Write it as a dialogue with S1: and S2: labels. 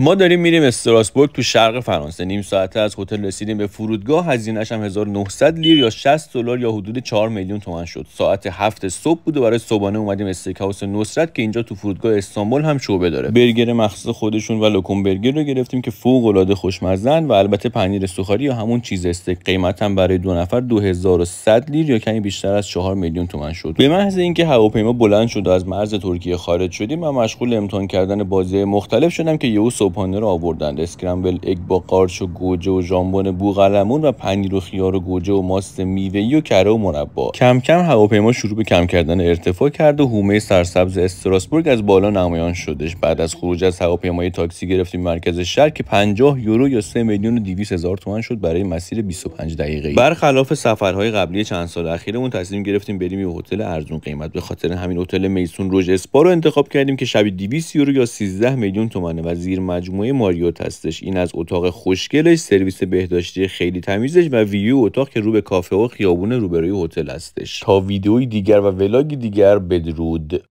S1: ما داریم میریم استراسبورگ تو شرق فرانسه نیم ساعته از هتل رسیدیم به فرودگاه هزینهش هم 1900 لیر یا 60 دلار یا حدود 4 میلیون تومن شد ساعت 7 صبح بود و برای صبحانه اومدیم استیک هاوس نصرت که اینجا تو فرودگاه استانبول هم شعبه داره برگر مخصوص خودشون و لوکوم برگر رو گرفتیم که فوق العاده خوشمزن و البته پنیر سوخاری یا همون چیز استیک قیمت برای دو نفر 2100 لیر یا کمی بیشتر از 4 میلیون تومن شد به محض اینکه هواپیما بلند شد و از مرز ترکیه خارج شدیم و مشغول امتحان کردن بازی مختلف شدم که یهو صبحانه را آوردند اسکرمبل اگ با قارچ و گوجه و ژامبون بوقلمون و پنیر و خیار و گوجه و ماست میوه و کره و مربا کم کم هواپیما شروع به کم کردن ارتفاع کرد و هومه سرسبز استراسبورگ از بالا نمایان شدش بعد از خروج از هواپیمای تاکسی گرفتیم مرکز شهر که 50 یورو یا 3 میلیون و 200 هزار تومان شد برای مسیر 25 دقیقه‌ای برخلاف سفرهای قبلی چند سال اخیرمون تصمیم گرفتیم بریم یه هتل ارزون قیمت به خاطر همین هتل میسون روج اسپا رو انتخاب کردیم که شبی 200 یورو یا 13 میلیون تومانه و زیر مجموعه ماریوت هستش این از اتاق خوشگلش سرویس بهداشتی خیلی تمیزش و ویو اتاق که رو به کافه و خیابون روبروی هتل هستش تا ویدئوی دیگر و ولاگی دیگر بدرود